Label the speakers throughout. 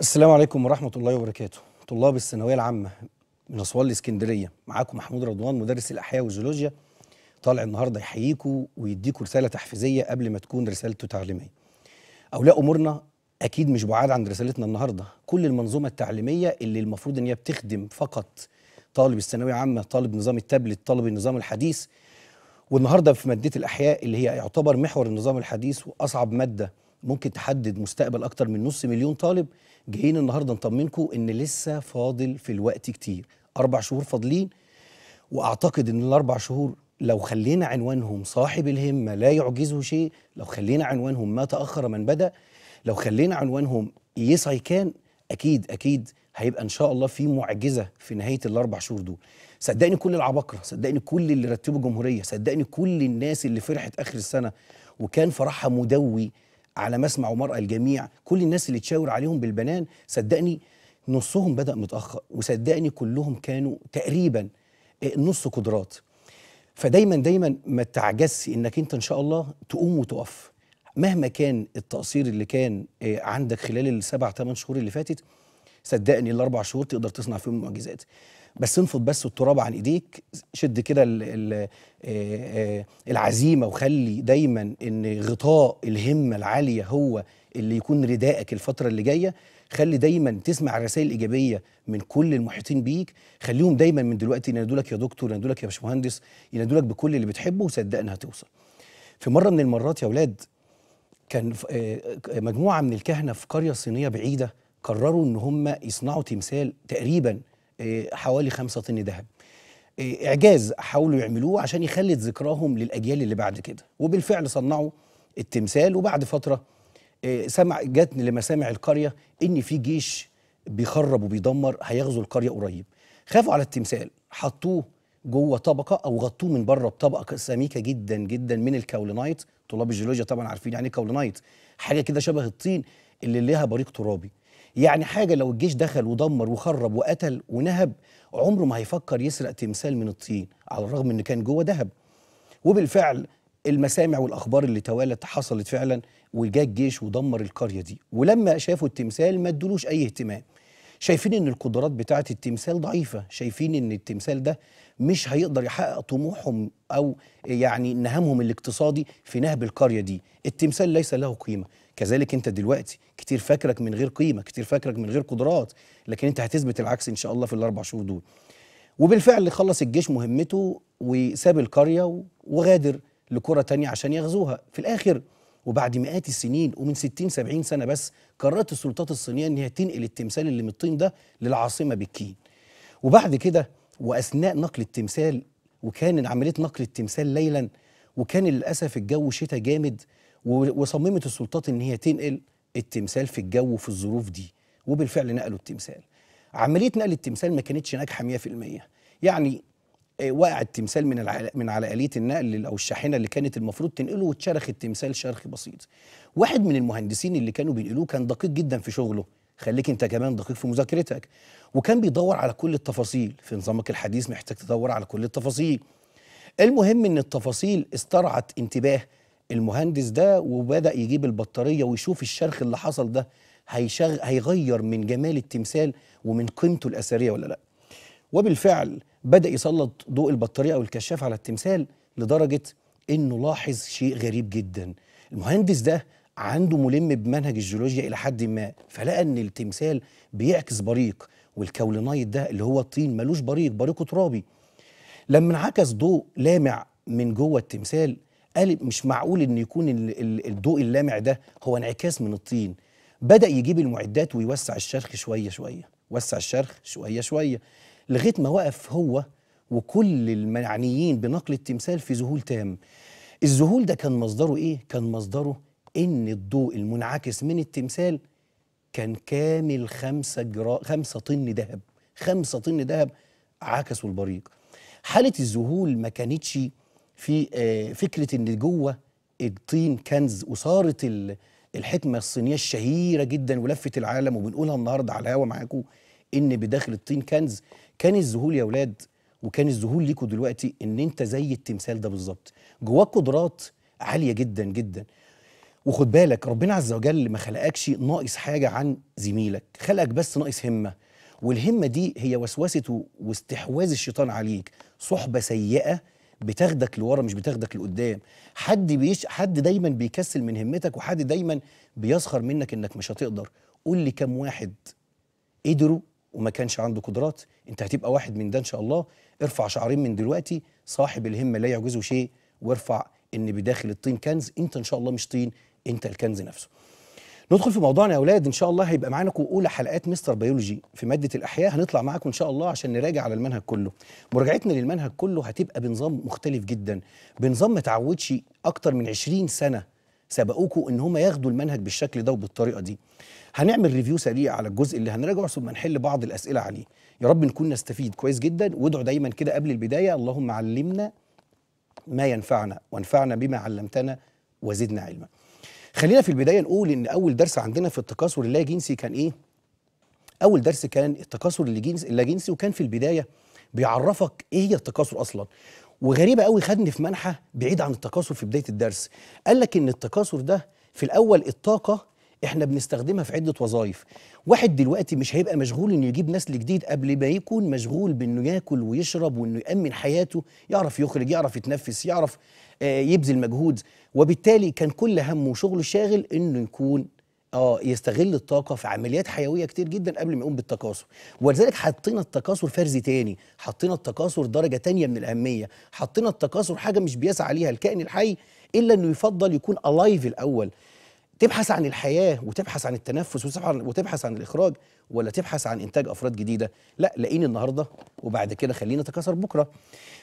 Speaker 1: السلام عليكم ورحمة الله وبركاته طلاب الثانوية العامة من أسوان الإسكندرية معاكم محمود رضوان مدرس الأحياء والجيولوجيا طالع النهاردة يحييكم ويديكم رسالة تحفيزية قبل ما تكون رسالته تعليمية أولياء أمورنا أكيد مش بعاد عن رسالتنا النهاردة كل المنظومة التعليمية اللي المفروض إن هي بتخدم فقط طالب الثانوية العامة طالب نظام التابلت طالب النظام الحديث والنهاردة في مادة الأحياء اللي هي يعتبر محور النظام الحديث وأصعب مادة ممكن تحدد مستقبل اكتر من نص مليون طالب جايين النهارده نطمنكم ان لسه فاضل في الوقت كتير اربع شهور فاضلين واعتقد ان الاربع شهور لو خلينا عنوانهم صاحب الهمه لا يعجزه شيء لو خلينا عنوانهم ما تاخر من بدا لو خلينا عنوانهم يسعي كان اكيد اكيد هيبقى ان شاء الله في معجزه في نهايه الاربع شهور دول صدقني كل العباقره صدقني كل اللي رتبوا جمهوريه صدقني كل الناس اللي فرحت اخر السنه وكان فرحها مدوي على مسمع ومرأة الجميع كل الناس اللي تشاور عليهم بالبنان صدقني نصهم بدأ متأخر وصدقني كلهم كانوا تقريبا آه، نص قدرات فدايما دايما ما تعجزش انك انت ان شاء الله تقوم وتقف مهما كان التقصير اللي كان آه، عندك خلال السبع ثمان شهور اللي فاتت صدقني الاربع شهور تقدر تصنع فيهم معجزات بس انفض بس التراب عن ايديك شد كده العزيمه وخلي دايما ان غطاء الهمه العاليه هو اللي يكون ردائك الفتره اللي جايه خلي دايما تسمع الرسائل الايجابيه من كل المحيطين بيك خليهم دايما من دلوقتي ينادوا لك يا دكتور ينادوا لك يا باشمهندس ينادوا لك بكل اللي بتحبه وصدقني هتوصل في مره من المرات يا اولاد كان مجموعه من الكهنه في قريه صينيه بعيده قرروا ان هم يصنعوا تمثال تقريبا إيه، حوالي خمسة طن ذهب إيه، إعجاز حاولوا يعملوه عشان يخلد ذكراهم للأجيال اللي بعد كده وبالفعل صنعوا التمثال وبعد فترة إيه، سمع جت لمسامع القرية إن في جيش بيخرب وبيدمر هيغزو القرية قريب خافوا على التمثال حطوه جوه طبقه او غطوه من بره بطبقه سميكه جدا جدا من الكاولينايت طلاب الجيولوجيا طبعا عارفين يعني ايه كاولينايت حاجه كده شبه الطين اللي ليها بريق ترابي يعني حاجه لو الجيش دخل ودمر وخرب وقتل ونهب عمره ما هيفكر يسرق تمثال من الطين على الرغم ان كان جوه ذهب وبالفعل المسامع والاخبار اللي توالت حصلت فعلا وجاء الجيش ودمر القريه دي ولما شافوا التمثال ما ادولوش اي اهتمام شايفين ان القدرات بتاعه التمثال ضعيفه شايفين ان التمثال ده مش هيقدر يحقق طموحهم او يعني نهمهم الاقتصادي في نهب القريه دي التمثال ليس له قيمه كذلك انت دلوقتي كتير فاكرك من غير قيمه كتير فاكرك من غير قدرات لكن انت هتثبت العكس ان شاء الله في الاربع شهور دول وبالفعل خلص الجيش مهمته وساب القريه وغادر لكره تانية عشان يغزوها في الاخر وبعد مئات السنين ومن 60 70 سنه بس قررت السلطات الصينيه ان هي تنقل التمثال اللي من الطين ده للعاصمه بكين وبعد كده واثناء نقل التمثال وكان عمليه نقل التمثال ليلا وكان للاسف الجو شتاء جامد وصممت السلطات ان هي تنقل التمثال في الجو وفي الظروف دي وبالفعل نقلوا التمثال عمليه نقل التمثال ما كانتش ناجحه 100% يعني وقع التمثال من من على آلية النقل أو الشاحنة اللي كانت المفروض تنقله واتشرخ التمثال شرخ بسيط. واحد من المهندسين اللي كانوا بينقلوه كان دقيق جدا في شغله، خليك أنت كمان دقيق في مذاكرتك، وكان بيدور على كل التفاصيل، في نظامك الحديث محتاج تدور على كل التفاصيل. المهم إن التفاصيل استرعت انتباه المهندس ده وبدأ يجيب البطارية ويشوف الشرخ اللي حصل ده هيشغ... هيغير من جمال التمثال ومن قيمته الأثرية ولا لأ. وبالفعل بدا يسلط ضوء البطاريه او الكشاف على التمثال لدرجه انه لاحظ شيء غريب جدا المهندس ده عنده ملم بمنهج الجيولوجيا الى حد ما فلقى ان التمثال بيعكس بريق والكولينايت ده اللي هو الطين ملوش بريق بريقه ترابي لما انعكس ضوء لامع من جوه التمثال قال مش معقول ان يكون الضوء اللامع ده هو انعكاس من الطين بدا يجيب المعدات ويوسع الشرخ شويه شويه وسع الشرخ شويه شويه لغايه ما وقف هو وكل المعنيين بنقل التمثال في ذهول تام الذهول ده كان مصدره ايه كان مصدره ان الضوء المنعكس من التمثال كان كامل خمسة جرا... خمسة طن ذهب خمسة طن ذهب عكسوا البريق حالة الذهول ما كانتش في آه فكرة ان جوه الطين كنز وصارت ال... الحكمة الصينية الشهيرة جدا ولفت العالم وبنقولها النهاردة على الهوا معاكم ان بداخل الطين كنز كان الذهول يا اولاد وكان الذهول ليكوا دلوقتي ان انت زي التمثال ده بالظبط جواك قدرات عاليه جدا جدا وخد بالك ربنا عز وجل ما خلقكش ناقص حاجه عن زميلك خلقك بس ناقص همه والهمه دي هي وسوسه واستحواذ الشيطان عليك صحبه سيئه بتاخدك لورا مش بتاخدك لقدام حد بيش حد دايما بيكسل من همتك وحد دايما بيسخر منك انك مش هتقدر قول لي كم واحد قدروا وما كانش عنده قدرات انت هتبقى واحد من ده ان شاء الله ارفع شعرين من دلوقتي صاحب الهمه لا يعجزه شيء وارفع ان بداخل الطين كنز انت ان شاء الله مش طين انت الكنز نفسه ندخل في موضوعنا يا اولاد ان شاء الله هيبقى معانا اولى حلقات مستر بيولوجي في ماده الاحياء هنطلع معاكم ان شاء الله عشان نراجع على المنهج كله مراجعتنا للمنهج كله هتبقى بنظام مختلف جدا بنظام ما تعودش اكتر من 20 سنه سبقوكوا ان هم ياخدوا المنهج بالشكل ده وبالطريقه دي هنعمل ريفيو سريع على الجزء اللي هنراجعه ثم نحل بعض الاسئله عليه يا رب نكون نستفيد كويس جدا وادعوا دايما كده قبل البدايه اللهم علمنا ما ينفعنا وانفعنا بما علمتنا وزدنا علما خلينا في البدايه نقول ان اول درس عندنا في التكاثر اللاجنسي كان ايه اول درس كان التكاثر اللاجنسي وكان في البدايه بيعرفك ايه هي التكاثر اصلا وغريبه قوي خدني في منحى بعيد عن التكاثر في بدايه الدرس قال لك ان التكاثر ده في الاول الطاقه احنا بنستخدمها في عده وظائف واحد دلوقتي مش هيبقى مشغول انه يجيب نسل جديد قبل ما يكون مشغول بانه ياكل ويشرب وانه يامن حياته يعرف يخرج يعرف يتنفس يعرف آه، يبذل مجهود وبالتالي كان كل همه وشغله شاغل انه يكون اه يستغل الطاقه في عمليات حيويه كتير جدا قبل ما يقوم بالتكاثر ولذلك حطينا التكاثر فرز تاني حطينا التكاثر درجه تانية من الاهميه حطينا التكاثر حاجه مش بيسعى عليها الكائن الحي الا انه يفضل يكون الايف الاول تبحث عن الحياه وتبحث عن التنفس وتبحث عن الاخراج ولا تبحث عن انتاج افراد جديده لا لاقيني النهارده وبعد كده خلينا تكاثر بكره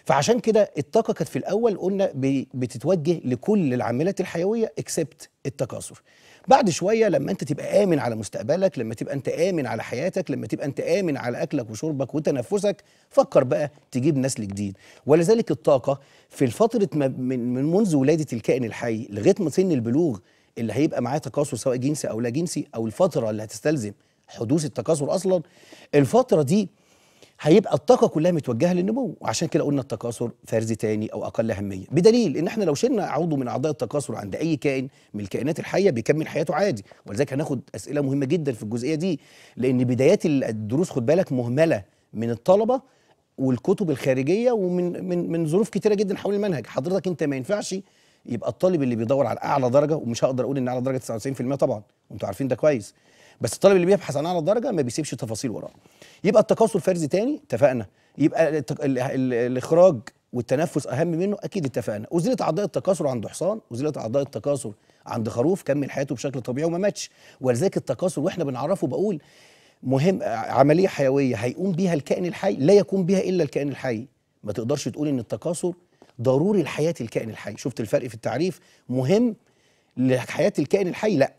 Speaker 1: فعشان كده الطاقه كانت في الاول قلنا بتتوجه لكل العاملات الحيويه اكسبت التكاثر بعد شويه لما انت تبقى امن على مستقبلك لما تبقى انت امن على حياتك لما تبقى انت امن على اكلك وشربك وتنفسك فكر بقى تجيب نسل جديد ولذلك الطاقه في فتره من, من منذ ولاده الكائن الحي لغايه ما سن البلوغ اللي هيبقى معاه تكاثر سواء جنسي او لا جنسي او الفتره اللي هتستلزم حدوث التكاثر اصلا الفتره دي هيبقى الطاقه كلها متوجهه للنمو وعشان كده قلنا التكاثر فرز تاني او اقل اهميه بدليل ان احنا لو شلنا عضو من اعضاء التكاثر عند اي كائن من الكائنات الحيه بيكمل حياته عادي ولذلك هناخد اسئله مهمه جدا في الجزئيه دي لان بدايات الدروس خد بالك مهمله من الطلبه والكتب الخارجيه ومن من من ظروف كتيره جدا حول المنهج حضرتك انت ما ينفعش يبقى الطالب اللي بيدور على اعلى درجه ومش هقدر اقول ان اعلى درجه 99% طبعا وانتوا عارفين ده كويس بس الطالب اللي بيبحث عن اعلى درجه ما بيسيبش تفاصيل وراه يبقى التكاثر فرز تاني اتفقنا يبقى الاخراج والتنفس اهم منه اكيد اتفقنا ازيلت اعضاء التكاثر عند حصان ازيلت اعضاء التكاثر عند خروف كمل حياته بشكل طبيعي وما ماتش ولذلك التكاثر واحنا بنعرفه بقول مهم عمليه حيويه هيقوم بيها الكائن الحي لا يقوم بها الا الكائن الحي ما تقدرش تقول ان التكاثر ضروري لحياه الكائن الحي شفت الفرق في التعريف مهم لحياه الكائن الحي لا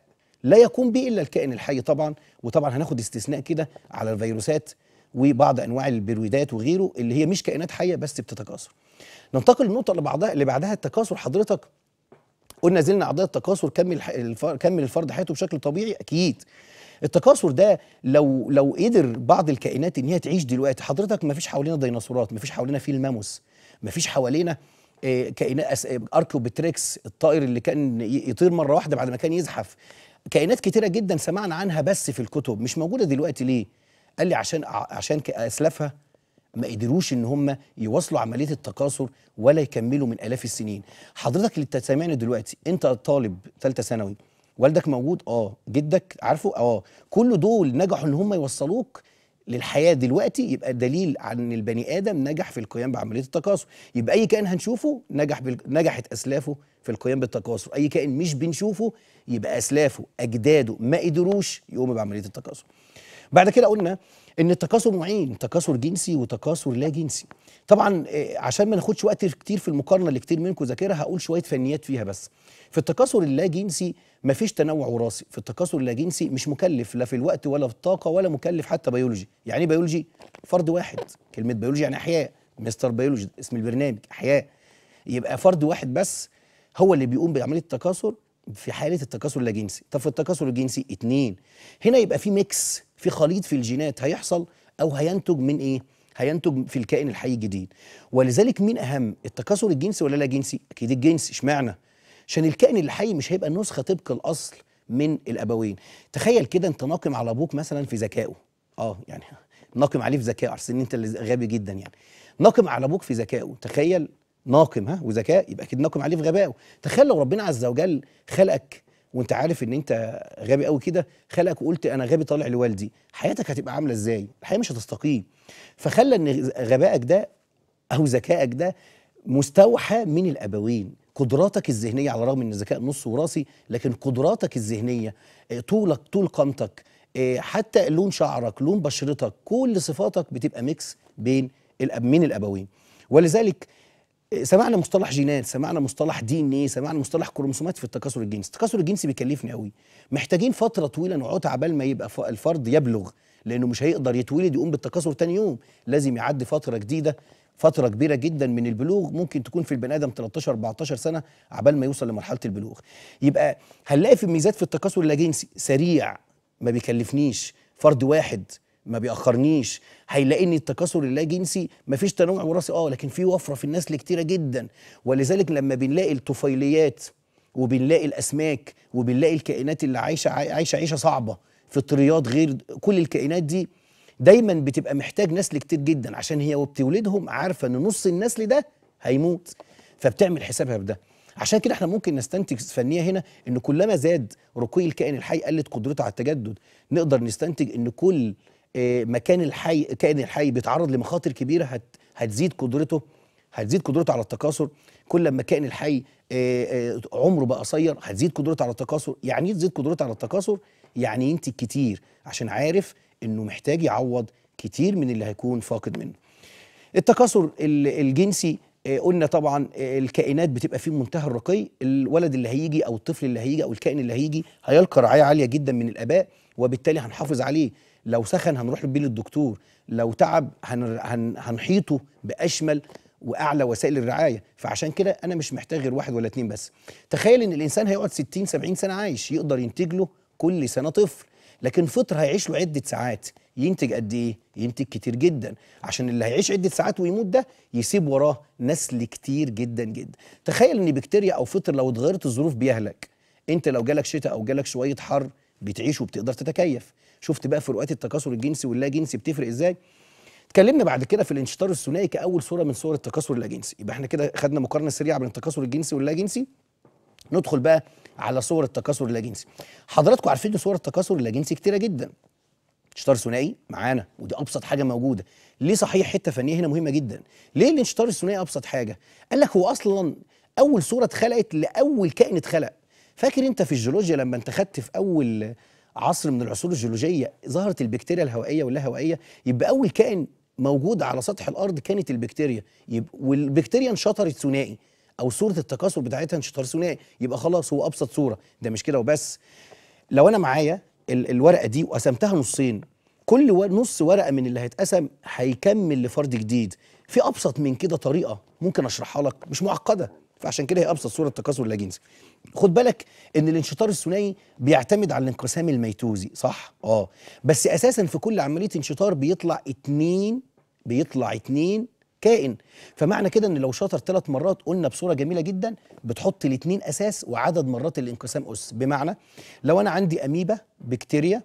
Speaker 1: لا يقوم به الا الكائن الحي طبعا وطبعا هناخد استثناء كده على الفيروسات وبعض انواع البرويدات وغيره اللي هي مش كائنات حيه بس بتتكاثر. ننتقل للنقطه اللي بعدها اللي بعدها التكاثر حضرتك قلنا زلنا اعضاء التكاثر كمل كمل الفرد حياته بشكل طبيعي اكيد. التكاثر ده لو لو قدر بعض الكائنات ان هي تعيش دلوقتي حضرتك ما فيش حوالينا ديناصورات، ما فيش حوالينا فيل ماموس، ما فيش حوالينا آه، كائنات آه، آه، اركيوبتريكس الطائر اللي كان يطير مره واحده بعد ما كان يزحف كائنات كتيره جدا سمعنا عنها بس في الكتب مش موجوده دلوقتي ليه قال لي عشان عشان اسلافها ما قدروش ان هم يواصلوا عمليه التكاثر ولا يكملوا من الاف السنين حضرتك اللي سامعني دلوقتي انت طالب ثالثه ثانوي والدك موجود اه جدك عارفه اه كل دول نجحوا ان هم يوصلوك للحياه دلوقتي يبقى دليل عن البني ادم نجح في القيام بعمليه التكاثر يبقى اي كائن هنشوفه نجح بال... نجحت اسلافه في القيام بالتكاثر اي كائن مش بنشوفه يبقى اسلافه اجداده ما قدروش يقوموا بعمليه التكاثر بعد كده قلنا ان التكاثر نوعين تكاثر جنسي وتكاثر لا جنسي طبعا آه، عشان ما ناخدش وقت كتير في المقارنه اللي كتير منكم ذاكرها هقول شويه فنيات فيها بس في التكاثر اللا جنسي مفيش تنوع وراثي في التكاثر اللا جنسي مش مكلف لا في الوقت ولا في الطاقه ولا مكلف حتى بيولوجي يعني ايه بيولوجي فرد واحد كلمه بيولوجي يعني احياء مستر بيولوجي اسم البرنامج احياء يبقى فرد واحد بس هو اللي بيقوم بعمليه التكاثر في حاله التكاثر اللا جنسي طب في التكاثر الجنسي اتنين هنا يبقى في ميكس في خليط في الجينات هيحصل او هينتج من ايه هينتج في الكائن الحي الجديد ولذلك مين اهم التكاثر الجنسي ولا لا جنسي اكيد الجنسي اشمعنى عشان الكائن الحي مش هيبقى نسخه طبق الاصل من الابوين تخيل كده انت ناقم على ابوك مثلا في ذكائه اه يعني ناقم عليه في ذكائه عشان انت اللي غبي جدا يعني ناقم على ابوك في ذكائه تخيل ناقم ها وذكاء يبقى اكيد ناقم عليه في غبائه تخيل لو ربنا عز وجل خلقك وانت عارف ان انت غبي قوي كده خلقك وقلت انا غبي طالع لوالدي حياتك هتبقى عامله ازاي الحياه مش هتستقيم فخلى ان غبائك ده او ذكائك ده مستوحى من الابوين قدراتك الذهنيه على الرغم ان الذكاء نص وراثي لكن قدراتك الذهنيه آه، طولك طول قامتك آه، حتى لون شعرك لون بشرتك كل صفاتك بتبقى ميكس بين من الابوين ولذلك سمعنا مصطلح جينات سمعنا مصطلح دي ان ايه سمعنا مصطلح كروموسومات في التكاثر الجنسي التكاثر الجنسي بيكلفني قوي محتاجين فتره طويله نقعد عبال ما يبقى الفرد يبلغ لانه مش هيقدر يتولد يقوم بالتكاثر تاني يوم لازم يعدي فتره جديده فتره كبيره جدا من البلوغ ممكن تكون في البني ادم 13 14 سنه عبال ما يوصل لمرحله البلوغ يبقى هنلاقي في الميزات في التكاثر اللاجنسي سريع ما بيكلفنيش فرد واحد ما بيأخرنيش هيلاقيني التكاثر اللا جنسي مفيش تنوع وراثي اه لكن في وفره في النسل كتيره جدا ولذلك لما بنلاقي الطفيليات وبنلاقي الاسماك وبنلاقي الكائنات اللي عايشه عايشه عيشه صعبه في الطريات غير كل الكائنات دي دايما بتبقى محتاج نسل كتير جدا عشان هي وبتولدهم عارفه ان نص النسل ده هيموت فبتعمل حسابها بده عشان كده احنا ممكن نستنتج فنيه هنا ان كلما زاد رقي الكائن الحي قلت قدرته على التجدد نقدر نستنتج ان كل آه، مكان الحي كائن الحي بيتعرض لمخاطر كبيره هت هتزيد قدرته هتزيد قدرته على التكاثر كل ما كائن الحي آه، آه، عمره بقى قصير هتزيد قدرته على التكاثر يعني ايه تزيد قدرته على التكاثر يعني إيه انت كتير عشان عارف انه محتاج يعوض كتير من اللي هيكون فاقد منه التكاثر الجنسي قلنا طبعا الكائنات بتبقى في منتهى الرقي الولد اللي هيجي او الطفل اللي هيجي او الكائن اللي هيجي هيلقى رعايه عاليه جدا من الاباء وبالتالي هنحافظ عليه لو سخن هنروح بيه للدكتور لو تعب هنحيطه باشمل واعلى وسائل الرعايه فعشان كده انا مش محتاج غير واحد ولا اتنين بس تخيل ان الانسان هيقعد 60 70 سنه عايش يقدر ينتج له كل سنه طفل لكن فطر هيعيش له عده ساعات ينتج قد ايه ينتج كتير جدا عشان اللي هيعيش عده ساعات ويموت ده يسيب وراه نسل كتير جدا جدا تخيل ان بكتيريا او فطر لو اتغيرت الظروف بيهلك انت لو جالك شتاء او جالك شويه حر بتعيش وبتقدر تتكيف شفت بقى فروقات التكاثر الجنسي واللا جنسي بتفرق ازاي اتكلمنا بعد كده في الانشطار الثنائي كاول صوره من صور التكاثر اللاجنسي يبقى احنا كده خدنا مقارنه سريعه بين التكاثر الجنسي واللا جنسي ندخل بقى على صور التكاثر اللاجنسي حضراتكم عارفين ان صور التكاثر اللاجنسي كتيره جدا انشطار ثنائي معانا ودي ابسط حاجه موجوده ليه صحيح حته فنيه هنا مهمه جدا ليه الانشطار الثنائي ابسط حاجه قال لك هو اصلا اول صوره اتخلقت لاول كائن اتخلق فاكر انت في الجيولوجيا لما انت خدت في اول عصر من العصور الجيولوجيه ظهرت البكتيريا الهوائيه هوائيه يبقى اول كائن موجود على سطح الارض كانت البكتيريا يبقى والبكتيريا انشطرت ثنائي او صوره التكاثر بتاعتها انشطار ثنائي يبقى خلاص هو ابسط صوره ده مش كده وبس لو انا معايا الورقه دي وقسمتها نصين كل نص ورقه من اللي هيتقسم هيكمل لفرد جديد في ابسط من كده طريقه ممكن اشرحها لك مش معقده فعشان كده هي ابسط صوره التكاثر اللاجنسي خد بالك ان الانشطار الثنائي بيعتمد على الانقسام الميتوزي صح اه بس اساسا في كل عمليه انشطار بيطلع اتنين بيطلع اتنين كائن فمعنى كده ان لو شاطر ثلاث مرات قلنا بصوره جميله جدا بتحط الاثنين اساس وعدد مرات الانقسام اس بمعنى لو انا عندي اميبا بكتيريا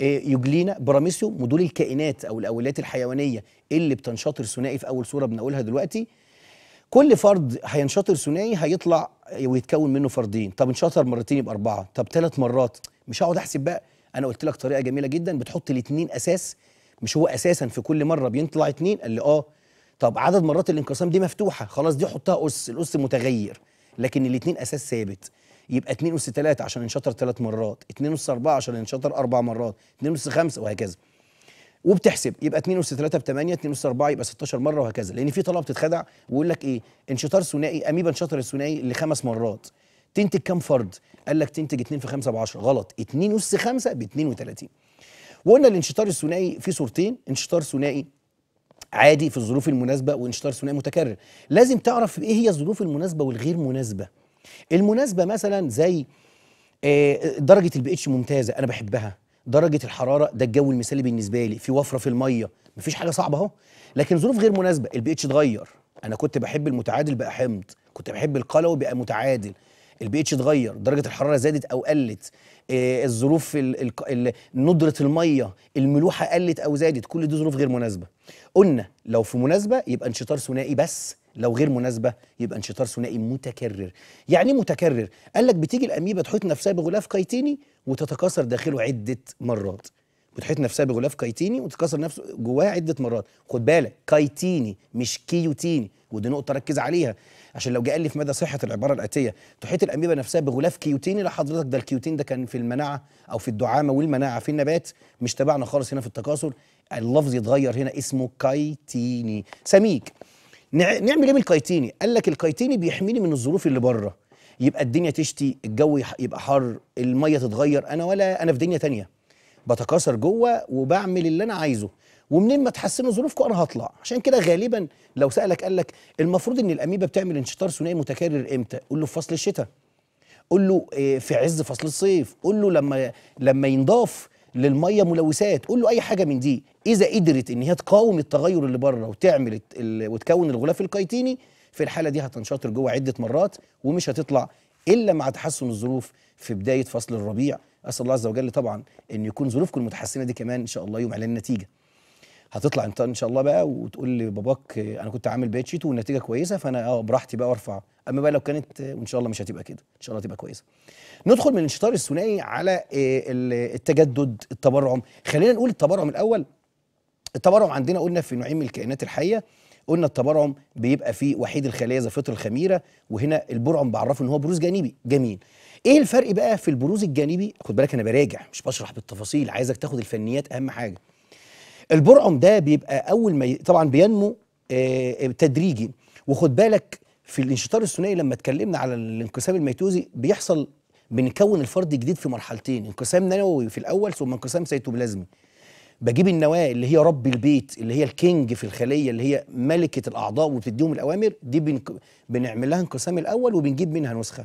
Speaker 1: آه، يوجلينا براميسيوم ودول الكائنات او الاولات الحيوانيه اللي بتنشطر ثنائي في اول صوره بنقولها دلوقتي كل فرد هينشطر ثنائي هيطلع ويتكون منه فردين طب انشطر مرتين يبقى اربعه طب ثلاث مرات مش هقعد احسب بقى انا قلت لك طريقه جميله جدا بتحط الاثنين اساس مش هو اساسا في كل مره بيطلع اثنين قال لي اه طب عدد مرات الانقسام دي مفتوحه خلاص دي حطها اس الاس متغير لكن الاثنين اساس ثابت يبقى 2 اس 3 عشان انشطر ثلاث مرات 2 اس 4 عشان انشطر اربع مرات 2 اس 5 وهكذا وبتحسب يبقى 2 اس 3 ب 8 2 اس 4 يبقى 16 مره وهكذا لان في طلبه بتتخدع ويقول لك ايه انشطار ثنائي اميبا انشطر الثنائي لخمس مرات تنتج كام فرد؟ قال لك تنتج 2 في 5 ب 10 غلط 2 اس 5 ب 32 وقلنا الانشطار الثنائي فيه صورتين انشطار ثنائي عادي في الظروف المناسبه وانشطار ثنائي متكرر لازم تعرف ايه هي الظروف المناسبه والغير مناسبه المناسبه مثلا زي آه، درجه البي اتش ممتازه انا بحبها درجه الحراره ده الجو المثالي بالنسبه لي في وفره في الميه مفيش حاجه صعبه اهو لكن ظروف غير مناسبه البي اتش اتغير انا كنت بحب المتعادل بقى حمض كنت بحب القلوي بقى متعادل البي اتش اتغير درجه الحراره زادت او قلت آه الظروف ندره الميه الملوحه قلت او زادت كل دي ظروف غير مناسبه قلنا لو في مناسبه يبقى انشطار ثنائي بس لو غير مناسبه يبقى انشطار ثنائي متكرر يعني إيه متكرر قال لك بتيجي الاميبا تحيط نفسها بغلاف قيتيني وتتكاثر داخله عده مرات بتحيط نفسها بغلاف قيتيني وتتكاثر نفسه جواها عده مرات خد بالك قيتيني مش كيوتيني ودي نقطه ركز عليها عشان لو جه قال لي في مدى صحه العباره الاتيه تحيط الاميبا نفسها بغلاف كيوتيني لا حضرتك ده الكيوتين ده كان في المناعه او في الدعامه والمناعه في النبات مش تبعنا خالص هنا في التكاثر اللفظ يتغير هنا اسمه كايتيني سميك نعمل ايه بالكايتيني قال لك الكايتيني بيحميني من الظروف اللي بره يبقى الدنيا تشتي الجو يبقى حر الميه تتغير انا ولا انا في دنيا تانية بتكاثر جوه وبعمل اللي انا عايزه ومنين ما تحسنوا ظروفكم انا هطلع عشان كده غالبا لو سالك قال لك المفروض ان الاميبا بتعمل انشطار ثنائي متكرر امتى قول له في فصل الشتاء قول له آه، في عز فصل الصيف قول له لما لما ينضاف للميه ملوثات قول له اي حاجه من دي اذا قدرت ان هي تقاوم التغير اللي بره وتعمل وتكون الغلاف الكيتيني في الحاله دي هتنشطر جوه عده مرات ومش هتطلع الا مع تحسن الظروف في بدايه فصل الربيع اسال الله عز وجل طبعا ان يكون ظروفكم المتحسنه دي كمان ان شاء الله يوم على النتيجه هتطلع انت ان شاء الله بقى وتقول لباباك انا كنت عامل بيت شيت والنتيجه كويسه فانا اه براحتي بقى وارفع اما بقى لو كانت وان شاء الله مش هتبقى كده ان شاء الله هتبقى كويسه ندخل من الانشطار الثنائي على آه، التجدد التبرعم خلينا نقول التبرعم الاول التبرعم عندنا قلنا في نوعين من الكائنات الحيه قلنا التبرعم بيبقى في وحيد الخليه زي فطر الخميره وهنا البرعم بعرفه ان هو بروز جانبي جميل ايه الفرق بقى في البروز الجانبي خد بالك انا براجع مش بشرح بالتفاصيل عايزك تاخد الفنيات اهم حاجه البرعم ده بيبقى اول ما ي... طبعا بينمو آه، آه، تدريجي وخد بالك في الانشطار الثنائي لما اتكلمنا على الانقسام الميتوزي بيحصل بنكون الفرد الجديد في مرحلتين انقسام نووي في الاول ثم انقسام سيتوبلازمي بجيب النواه اللي هي رب البيت اللي هي الكينج في الخليه اللي هي ملكه الاعضاء وبتديهم الاوامر دي بنك... بنعمل لها انقسام الاول وبنجيب منها نسخه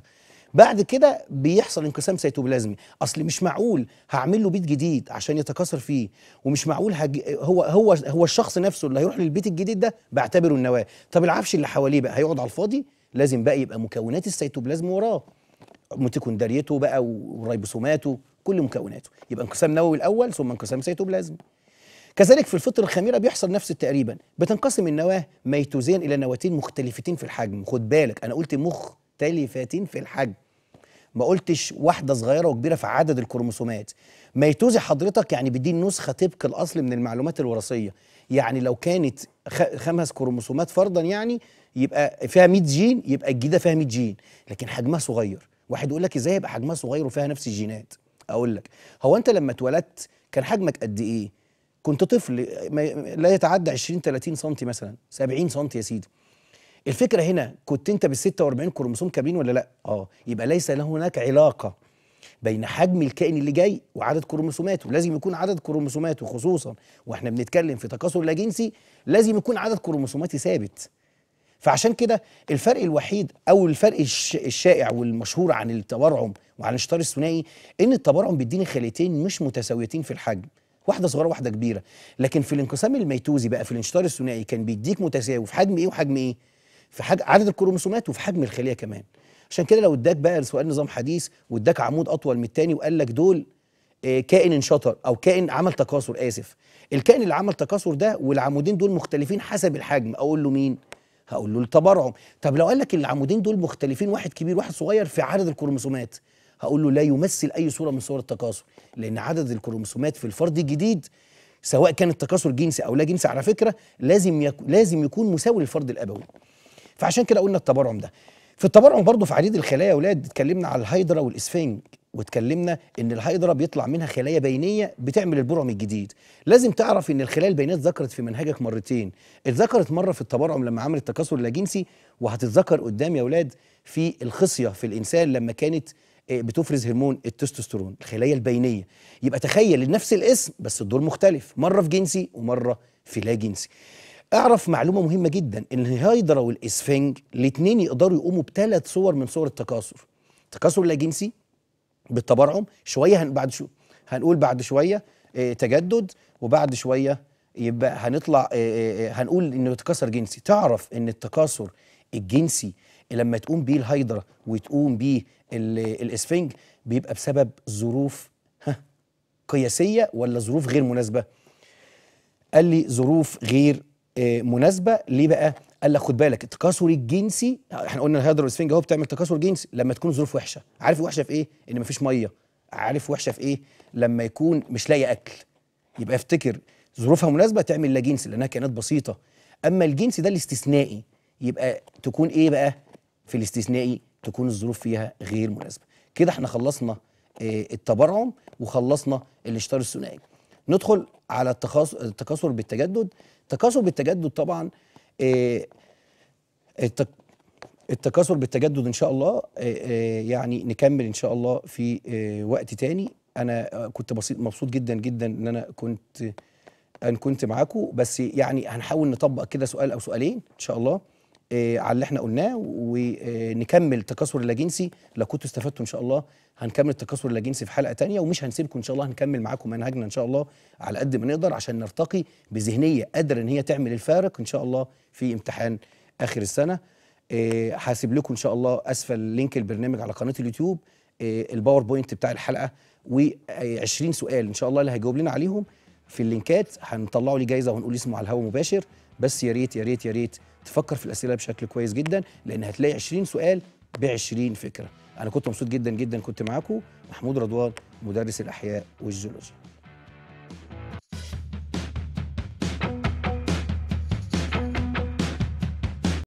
Speaker 1: بعد كده بيحصل انقسام سيتوبلازمي اصل مش معقول هعمل له بيت جديد عشان يتكاثر فيه ومش معقول هج... هو هو هو الشخص نفسه اللي هيروح للبيت الجديد ده بعتبره النواه طب العفش اللي حواليه بقى هيقعد على الفاضي لازم بقى يبقى مكونات السيتوبلازم وراه ميتوكوندريته بقى وريبوسوماته كل مكوناته يبقى انقسام نووي الاول ثم انقسام سيتوبلازم كذلك في الفطر الخميرة بيحصل نفس تقريبا بتنقسم النواة ميتوزين إلى نواتين مختلفتين في الحجم خد بالك أنا قلت مخ مختلفتين في الحجم ما قلتش واحده صغيره وكبيره في عدد الكروموسومات ميتوزي حضرتك يعني بدي نسخه طبق الاصل من المعلومات الوراثيه يعني لو كانت خمس كروموسومات فرضا يعني يبقى فيها 100 جين يبقى الجديده فيها 100 جين لكن حجمها صغير واحد يقول لك ازاي يبقى حجمها صغير وفيها نفس الجينات اقول لك هو انت لما اتولدت كان حجمك قد ايه كنت طفل لا يتعدى 20 30 سم مثلا 70 سم يا سيدي الفكره هنا كنت انت بال 46 كروموسوم كابين ولا لا اه يبقى ليس له هناك علاقه بين حجم الكائن اللي جاي وعدد كروموسوماته لازم يكون عدد كروموسوماته خصوصا واحنا بنتكلم في تكاثر لا جنسي لازم يكون عدد كروموسوماتي ثابت فعشان كده الفرق الوحيد او الفرق الشائع والمشهور عن التبرعم وعن الشطار الثنائي ان التبرعم بيديني خليتين مش متساويتين في الحجم واحده صغيره واحده كبيره لكن في الانقسام الميتوزي بقى في الانشطار الثنائي كان بيديك متساوي في حجم ايه وحجم ايه في حج... عدد الكروموسومات وفي حجم الخليه كمان عشان كده لو اداك بقى سؤال نظام حديث واداك عمود اطول من الثاني وقال لك دول آه، كائن انشطر او كائن عمل تكاثر اسف الكائن اللي عمل تكاثر ده والعمودين دول مختلفين حسب الحجم اقول له مين هقول له التبرعم طب لو قال لك العمودين دول مختلفين واحد كبير واحد صغير في عدد الكروموسومات هقول له لا يمثل اي صوره من صور التكاثر لان عدد الكروموسومات في الفرد الجديد سواء كان التكاثر جنسي او لا جنسي على فكره لازم يكون لازم يكون مساوي للفرد الابوي فعشان كده قلنا التبرعم ده في التبرعم برضه في عريض الخلايا يا ولاد اتكلمنا على الهيدرا والاسفنج واتكلمنا ان الهيدرا بيطلع منها خلايا بينيه بتعمل البرعم الجديد لازم تعرف ان الخلايا البينيه اتذكرت في منهجك مرتين اتذكرت مره في التبرعم لما عملت تكاثر اللاجنسي وهتتذكر قدام يا ولاد في الخصيه في الانسان لما كانت آه، بتفرز هرمون التستوستيرون الخلايا البينيه يبقى تخيل نفس الاسم بس الدور مختلف مره في جنسي ومره في لا جنسي اعرف معلومه مهمه جدا ان الهيدرا والاسفنج الاثنين يقدروا يقوموا بثلاث صور من صور التكاثر التكاثر اللاجنسي بالتبرعم شويه هن بعد شو هنقول بعد شويه آه، تجدد وبعد شويه يبقى هنطلع آه، آه، هنقول انه تكاثر جنسي تعرف ان التكاثر الجنسي لما تقوم بيه الهيدرا وتقوم بيه الاسفنج بيبقى بسبب ظروف قياسيه ولا ظروف غير مناسبه قال لي ظروف غير آه، مناسبه ليه بقى قال لك خد بالك التكاثر الجنسي احنا قلنا الهيدرا والسفنج اهو بتعمل تكاثر جنسي لما تكون ظروف وحشه عارف وحشه في ايه ان مفيش ميه عارف وحشه في ايه لما يكون مش لاقي اكل يبقى افتكر ظروفها مناسبه تعمل لا جنسي لانها كائنات بسيطه اما الجنس ده الاستثنائي يبقى تكون ايه بقى في الاستثنائي تكون الظروف فيها غير مناسبه كده احنا خلصنا آه، التبرعم وخلصنا الاشتار الثنائي ندخل على التكاثر بالتجدد التكاثر بالتجدد طبعا آه، التكاثر بالتجدد ان شاء الله آه، آه، يعني نكمل ان شاء الله في وقت تاني انا كنت بسيط مبسوط جدا جدا ان انا كنت ان كنت معاكم بس يعني هنحاول نطبق كده سؤال او سؤالين ان شاء الله آه، على اللي احنا قلناه ونكمل آه، التكاثر اللاجنسي لو كنتوا استفدتوا ان شاء الله هنكمل التكاثر اللاجنسي في حلقه تانية ومش هنسيبكم ان شاء الله هنكمل معاكم منهجنا ان شاء الله على قد ما نقدر عشان نرتقي بذهنيه قادره ان هي تعمل الفارق ان شاء الله في امتحان اخر السنه آه، هسيب لكم ان شاء الله اسفل لينك البرنامج على قناه اليوتيوب الباوربوينت بتاع الحلقه و20 سؤال ان شاء الله اللي هيجاوب لنا عليهم في اللينكات هنطلعوا لي جايزه وهنقول اسمه على الهواء مباشر بس يا ريت يا ريت يا ريت تفكر في الاسئله بشكل كويس جدا لان هتلاقي 20 سؤال ب 20 فكره انا كنت مبسوط جدا جدا كنت معاكم محمود رضوان مدرس الاحياء والجيولوجيا